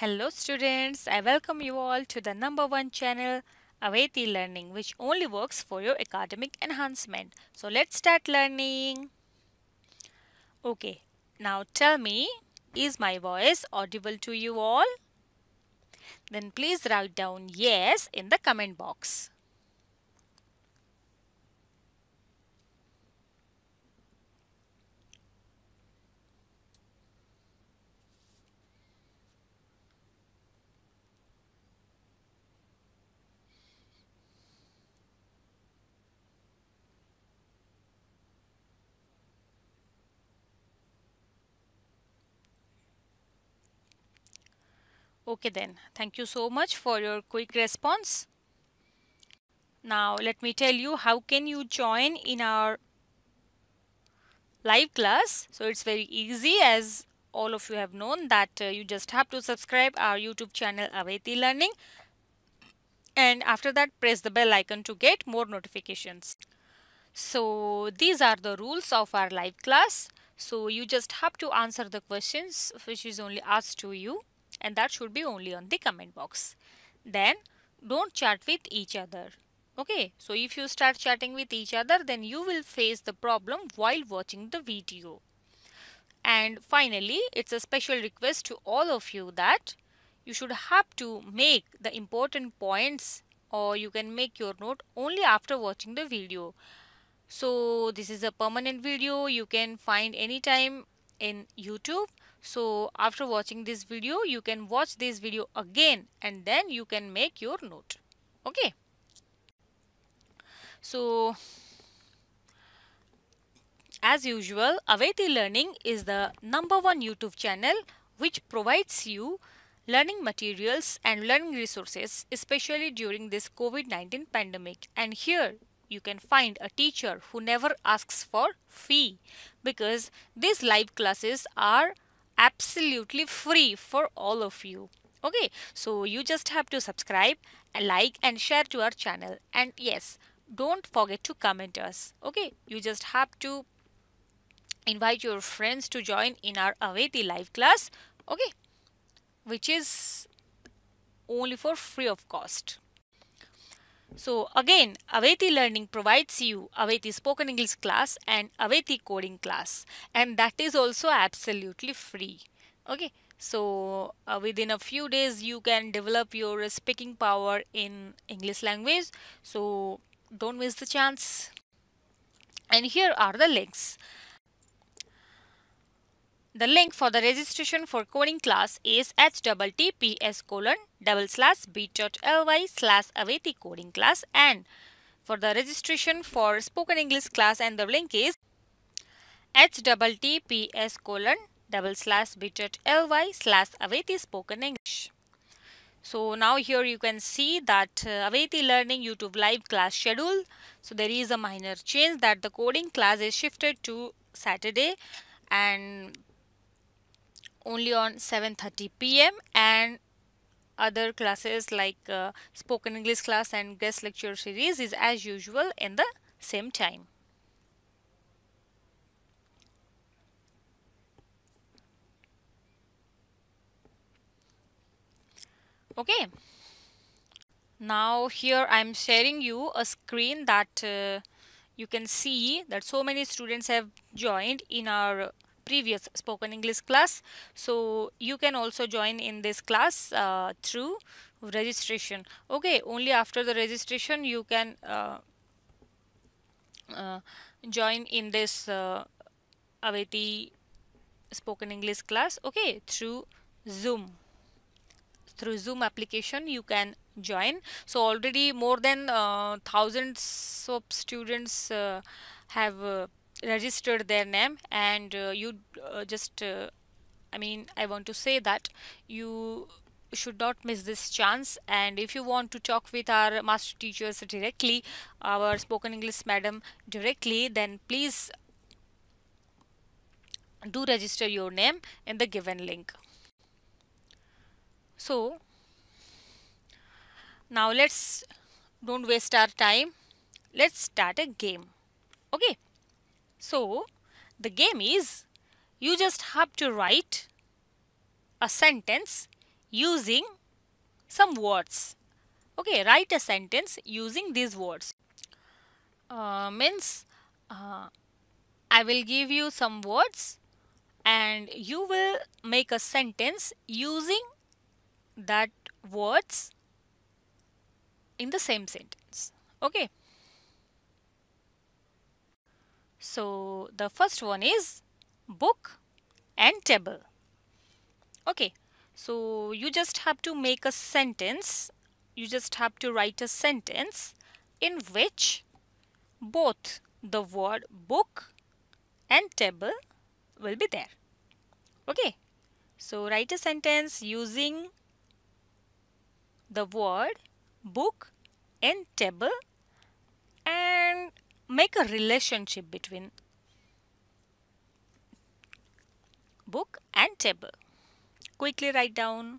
Hello students, I welcome you all to the number one channel Aveti Learning which only works for your academic enhancement. So let's start learning. Okay, now tell me, is my voice audible to you all? Then please write down yes in the comment box. Okay then, thank you so much for your quick response. Now let me tell you how can you join in our live class. So it's very easy as all of you have known that uh, you just have to subscribe our YouTube channel Aveti Learning and after that press the bell icon to get more notifications. So these are the rules of our live class. So you just have to answer the questions which is only asked to you and that should be only on the comment box. Then don't chat with each other. Okay, so if you start chatting with each other, then you will face the problem while watching the video. And finally, it's a special request to all of you that you should have to make the important points or you can make your note only after watching the video. So this is a permanent video you can find anytime in YouTube so after watching this video you can watch this video again and then you can make your note okay so as usual Aveti Learning is the number one YouTube channel which provides you learning materials and learning resources especially during this COVID-19 pandemic and here you can find a teacher who never asks for fee because these live classes are absolutely free for all of you okay so you just have to subscribe like and share to our channel and yes don't forget to comment us okay you just have to invite your friends to join in our Aveti live class okay which is only for free of cost so again, Aveti Learning provides you Aveti Spoken English class and Aveti Coding class and that is also absolutely free. Okay, so uh, within a few days you can develop your speaking power in English language. So don't miss the chance. And here are the links. The link for the registration for coding class is https colon double slash bit.ly slash aveti coding class and for the registration for spoken English class and the link is https colon double slash bit.ly slash aveti spoken English. So now here you can see that uh, Aveti Learning YouTube live class schedule. So there is a minor change that the coding class is shifted to Saturday and only on 7.30 p.m. and other classes like uh, spoken English class and guest lecture series is as usual in the same time. Okay. Now here I am sharing you a screen that uh, you can see that so many students have joined in our previous spoken English class. So you can also join in this class uh, through registration. Okay, only after the registration you can uh, uh, join in this uh, Aveti spoken English class. Okay, through Zoom. Through Zoom application you can join. So already more than uh, thousands of students uh, have uh, register their name and uh, you uh, just uh, I mean I want to say that you should not miss this chance and if you want to talk with our master teachers directly our spoken english madam directly then please do register your name in the given link so now let's don't waste our time let's start a game okay so the game is you just have to write a sentence using some words. Okay, write a sentence using these words. Uh, means uh, I will give you some words and you will make a sentence using that words in the same sentence. Okay. So the first one is book and table. Okay, so you just have to make a sentence. You just have to write a sentence in which both the word book and table will be there. Okay, so write a sentence using the word book and table and make a relationship between book and table quickly write down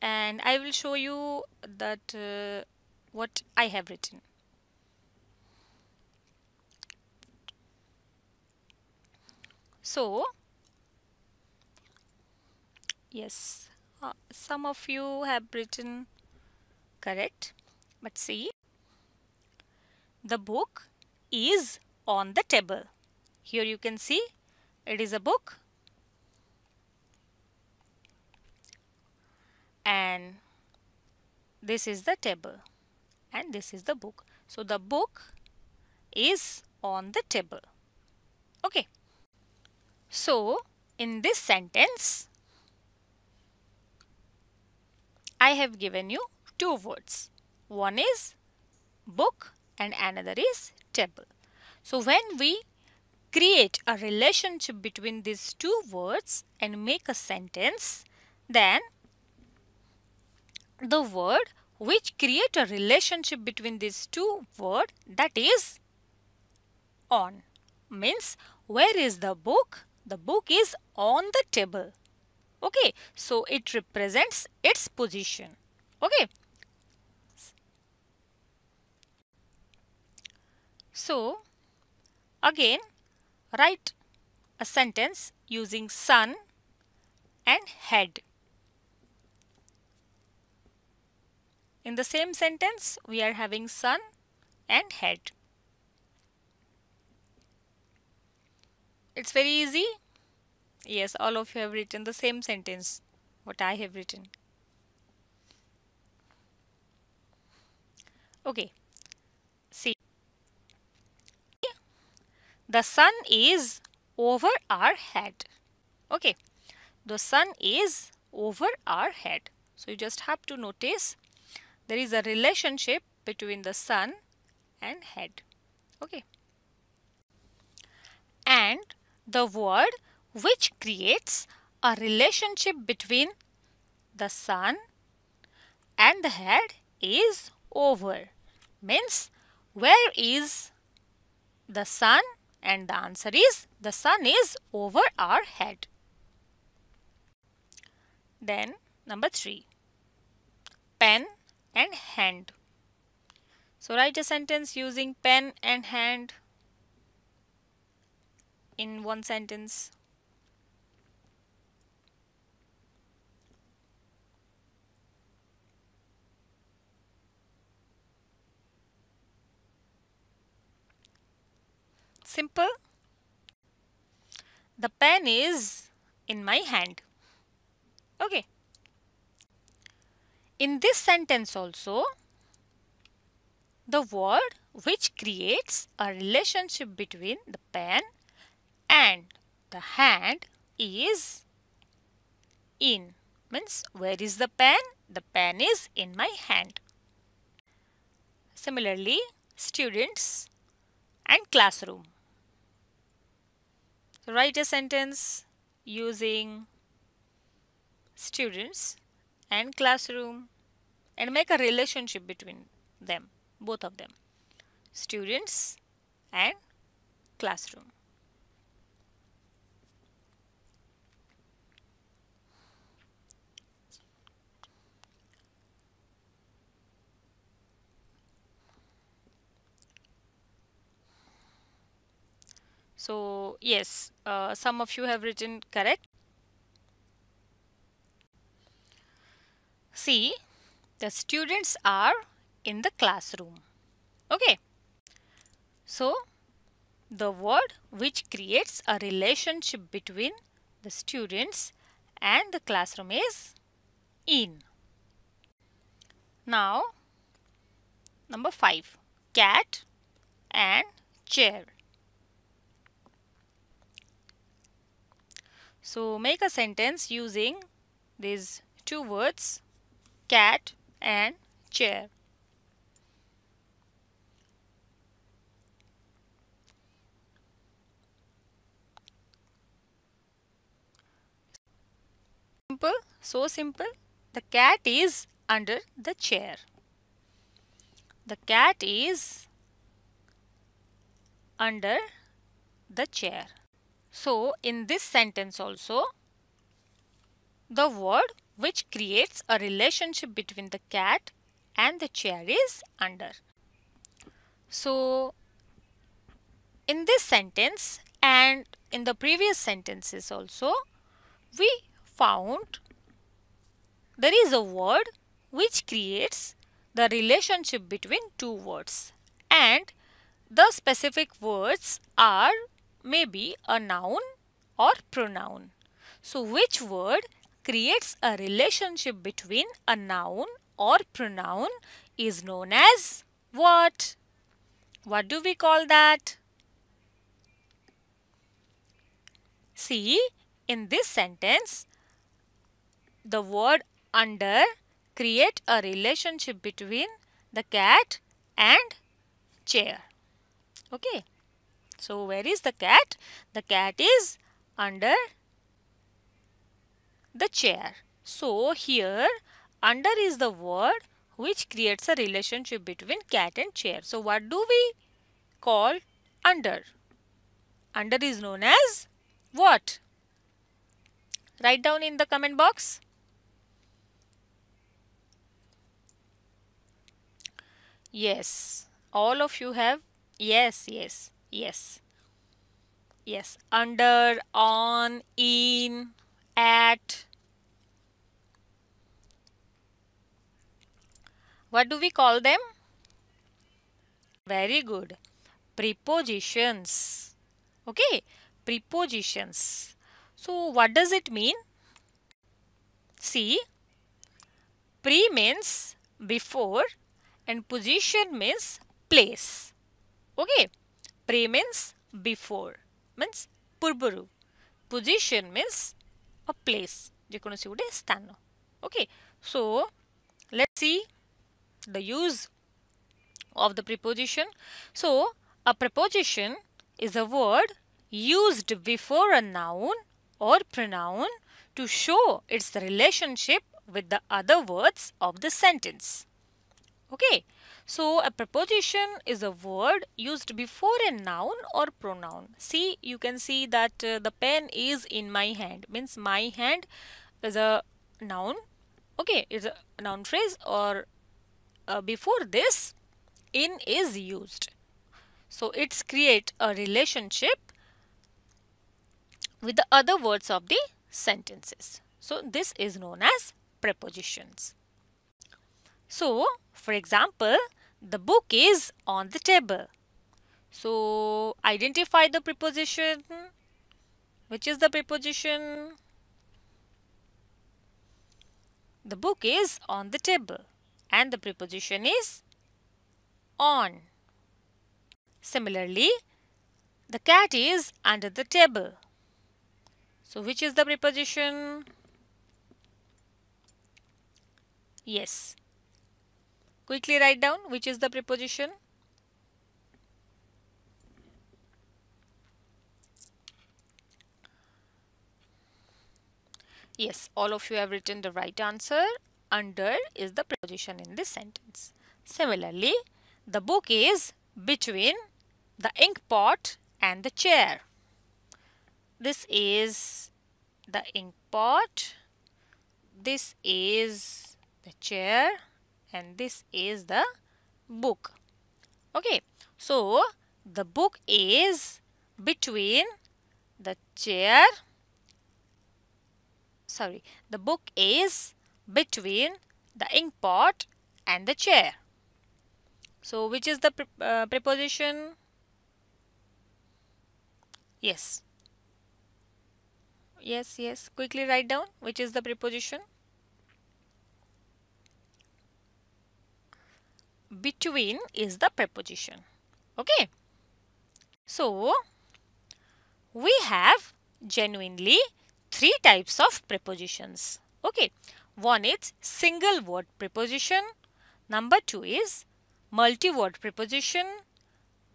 and I will show you that uh, what I have written so yes uh, some of you have written correct but see the book is on the table. Here you can see it is a book and this is the table and this is the book. So the book is on the table. Okay. So in this sentence, I have given you two words. One is book and another is table. So when we create a relationship between these two words and make a sentence, then the word which create a relationship between these two word that is on means where is the book? The book is on the table. Okay, so it represents its position. Okay. So, again write a sentence using sun and head. In the same sentence, we are having sun and head. It's very easy. Yes, all of you have written the same sentence, what I have written. Okay, the sun is over our head. Okay, the sun is over our head. So you just have to notice there is a relationship between the sun and head. Okay. And the word which creates a relationship between the sun and the head is over means where is the sun and the answer is the sun is over our head. Then number 3. Pen and hand. So write a sentence using pen and hand in one sentence. Simple. The pen is in my hand. Okay. In this sentence also, the word which creates a relationship between the pen and the hand is in. Means where is the pen? The pen is in my hand. Similarly, students and classroom write a sentence using students and classroom and make a relationship between them, both of them, students and classroom. So yes, uh, some of you have written correct. See, the students are in the classroom. Okay. So the word which creates a relationship between the students and the classroom is in. Now, number 5 cat and chair. So make a sentence using these two words cat and chair. Simple, so simple. The cat is under the chair. The cat is under the chair. So in this sentence also, the word which creates a relationship between the cat and the chair is under. So in this sentence and in the previous sentences also, we found there is a word which creates the relationship between two words and the specific words are may be a noun or pronoun. So which word creates a relationship between a noun or pronoun is known as what? What do we call that? See, in this sentence, the word under create a relationship between the cat and chair. Okay. So where is the cat? The cat is under the chair. So here under is the word which creates a relationship between cat and chair. So what do we call under? Under is known as what? Write down in the comment box. Yes, all of you have. Yes, yes. Yes. Yes. Under, on, in, at. What do we call them? Very good. Prepositions. Okay. Prepositions. So, what does it mean? See, pre means before and position means place. Okay pre means before means purburu position means a place যেকোনসি গোটে Okay, so let's see the use of the preposition. So a preposition is a word used before a noun or pronoun to show its relationship with the other words of the sentence. Okay. So a preposition is a word used before a noun or pronoun. See, you can see that uh, the pen is in my hand means my hand is a noun. Okay, it's a noun phrase or uh, before this in is used. So it's create a relationship with the other words of the sentences. So this is known as prepositions. So for example, the book is on the table. So identify the preposition. Which is the preposition? The book is on the table and the preposition is on. Similarly, the cat is under the table. So which is the preposition? Yes, Quickly write down which is the preposition. Yes, all of you have written the right answer. Under is the preposition in this sentence. Similarly, the book is between the ink pot and the chair. This is the ink pot. This is the chair and this is the book. Okay, so the book is between the chair, sorry, the book is between the ink pot and the chair. So which is the pre uh, preposition? Yes. Yes, yes. Quickly write down which is the preposition. between is the preposition okay so we have genuinely three types of prepositions okay one is single word preposition number two is multi word preposition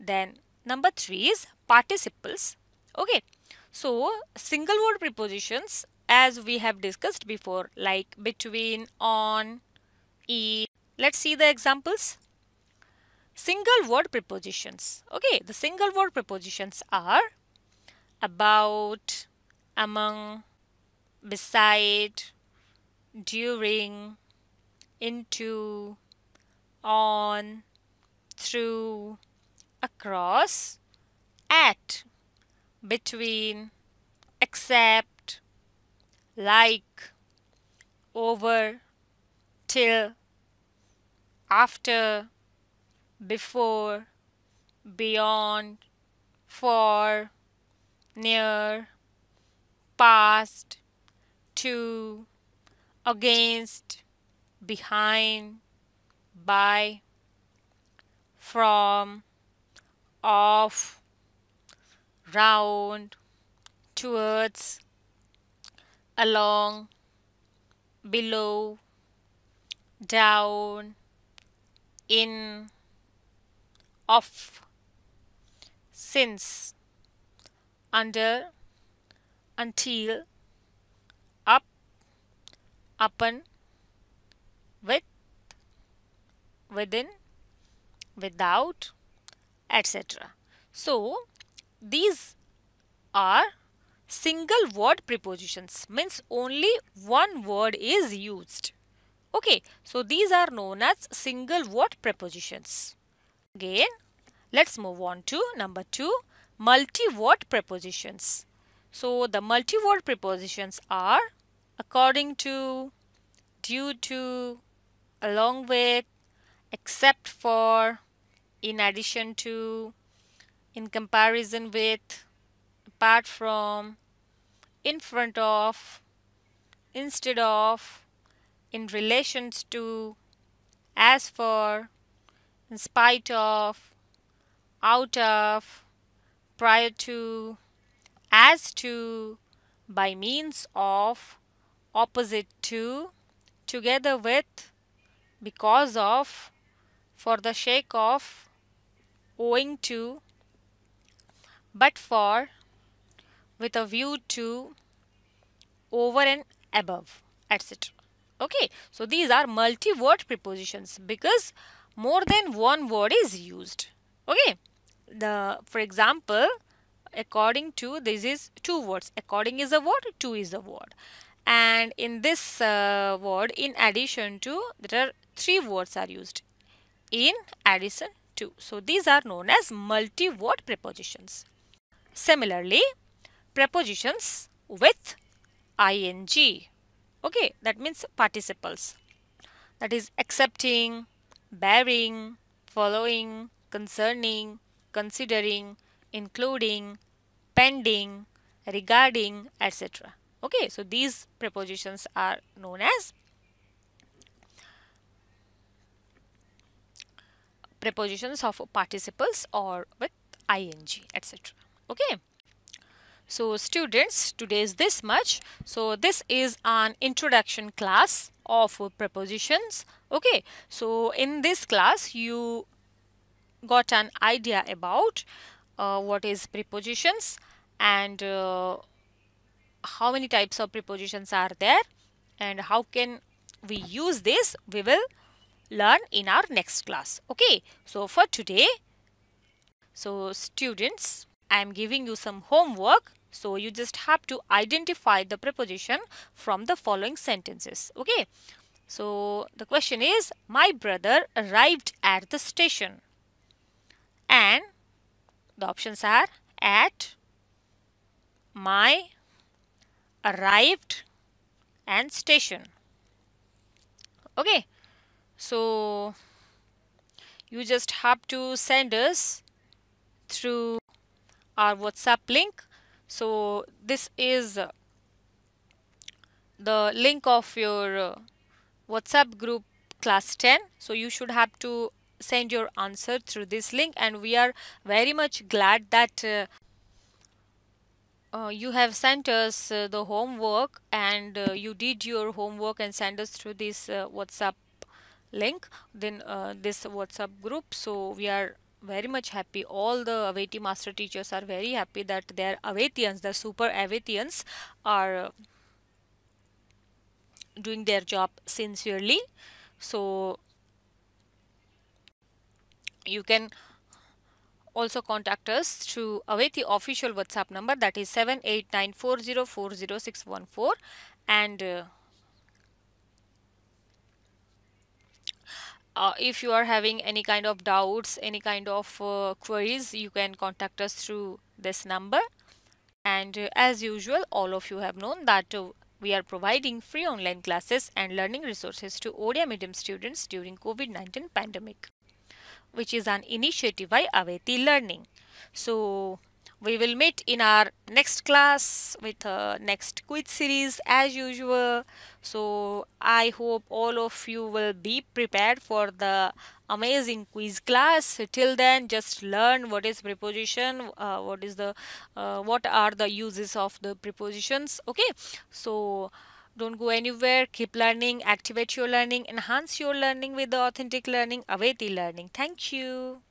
then number three is participles okay so single word prepositions as we have discussed before like between on in let's see the examples single word prepositions. Okay, the single word prepositions are about, among, beside, during, into, on, through, across, at, between, except, like, over, till, after, before, beyond, for, near, past, to, against, behind, by, from, off, round, towards, along, below, down, in, of since under until up upon with within without etc so these are single word prepositions means only one word is used okay so these are known as single word prepositions again Let's move on to number 2 multi-word prepositions. So the multi-word prepositions are according to, due to, along with, except for, in addition to, in comparison with, apart from, in front of, instead of, in relations to, as for, in spite of, out of, prior to, as to, by means of, opposite to, together with, because of, for the sake of, owing to, but for, with a view to, over and above, etc. Okay, so these are multi-word prepositions because more than one word is used. Okay the for example according to this is two words according is a word Two is a word and in this uh, word in addition to there are three words are used in addition to so these are known as multi-word prepositions similarly prepositions with ing okay that means participles that is accepting bearing following concerning considering, including, pending, regarding, etc. Okay, so these prepositions are known as prepositions of participles or with ing, etc. Okay. So students, today is this much. So this is an introduction class of prepositions. Okay. So in this class, you got an idea about uh, what is prepositions and uh, how many types of prepositions are there and how can we use this we will learn in our next class okay so for today so students I am giving you some homework so you just have to identify the preposition from the following sentences okay so the question is my brother arrived at the station and the options are at, my, arrived and station. Okay, so you just have to send us through our WhatsApp link. So this is the link of your uh, WhatsApp group class 10. So you should have to send your answer through this link and we are very much glad that uh, uh, you have sent us uh, the homework and uh, you did your homework and sent us through this uh, whatsapp link then uh, this whatsapp group so we are very much happy all the aveti master teachers are very happy that their avetians the super avetians are uh, doing their job sincerely so you can also contact us through await the official whatsapp number that is 7894040614 and uh, uh, if you are having any kind of doubts any kind of uh, queries you can contact us through this number and uh, as usual all of you have known that uh, we are providing free online classes and learning resources to ODA medium students during COVID-19 pandemic which is an initiative by Aveti Learning. So we will meet in our next class with a next quiz series as usual. So I hope all of you will be prepared for the amazing quiz class. Till then just learn what is preposition, uh, what is the, uh, what are the uses of the prepositions. Okay. So don't go anywhere. Keep learning, activate your learning, enhance your learning with the authentic learning, Aveti learning. Thank you.